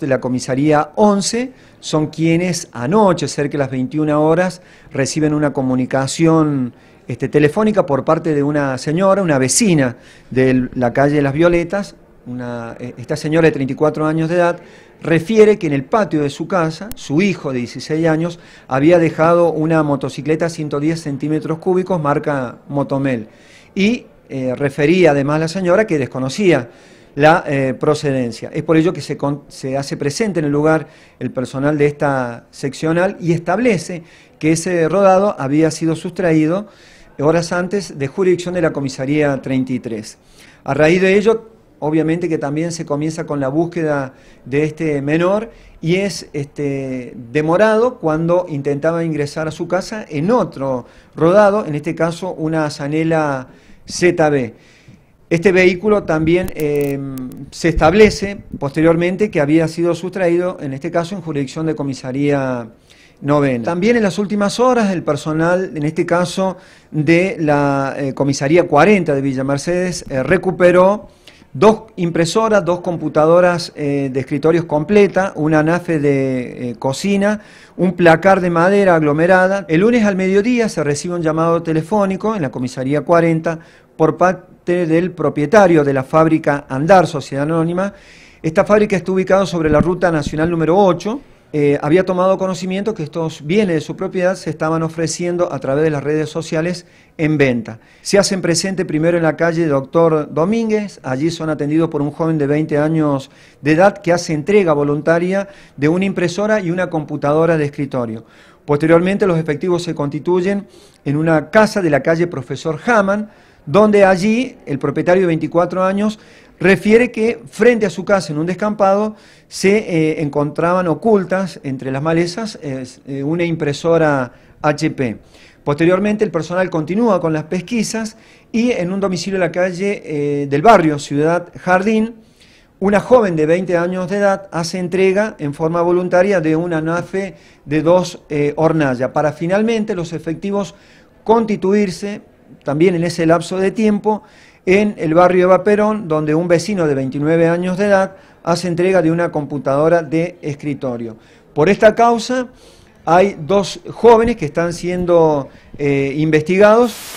de la comisaría 11 son quienes anoche, cerca de las 21 horas, reciben una comunicación este, telefónica por parte de una señora, una vecina de la calle de Las Violetas. Eh, esta señora de 34 años de edad refiere que en el patio de su casa, su hijo de 16 años había dejado una motocicleta 110 centímetros cúbicos marca Motomel. Y eh, refería además la señora que desconocía la eh, procedencia. Es por ello que se, hace presente en el lugar el personal de esta seccional y establece que ese rodado había sido sustraído horas antes de jurisdicción de la comisaría 33. A raíz de ello, obviamente que también se comienza con la búsqueda de este menor y es este, demorado cuando intentaba ingresar a su casa en otro rodado, en este caso una zanela ZB. Este vehículo también em, se establece posteriormente que había sido sustraído, en este caso, en jurisdicción de comisaría novena. También en las últimas horas el personal, en este caso de la eh, comisaría 40 de Villa Mercedes, eh, recuperó dos impresoras, dos computadoras eh, de escritorios completas, una nafe de cocina, un placar de madera aglomerada. El lunes al mediodía se recibe un llamado telefónico en la comisaría 40 por, del propietario de la fábrica Andar, Sociedad Anónima. Esta fábrica está ubicada sobre la ruta nacional número 8. Eh, había tomado conocimiento que estos bienes de su propiedad se estaban ofreciendo a través de las redes sociales en venta. Se hacen presente primero en la calle Doctor Domínguez, allí son atendidos por un joven de 20 años de edad que hace entrega voluntaria de una impresora y una computadora de escritorio. Posteriormente los efectivos se constituyen en una casa de la calle Profesor Haman, donde allí el propietario de 24 años refiere que frente a su casa en un descampado se eh, encontraban ocultas entre las malezas eh, una impresora HP. Posteriormente el personal continúa con las pesquisas y en un domicilio de la calle eh, del barrio Ciudad Jardín, una joven de 20 años de edad hace entrega en forma voluntaria de una nafe de dos hornallas para finalmente los efectivos constituirse también en ese lapso de tiempo en el barrio Eva Vaperón, donde un vecino de 29 años de edad hace entrega de una computadora de escritorio. Por esta causa hay dos jóvenes que están siendo eh, investigados.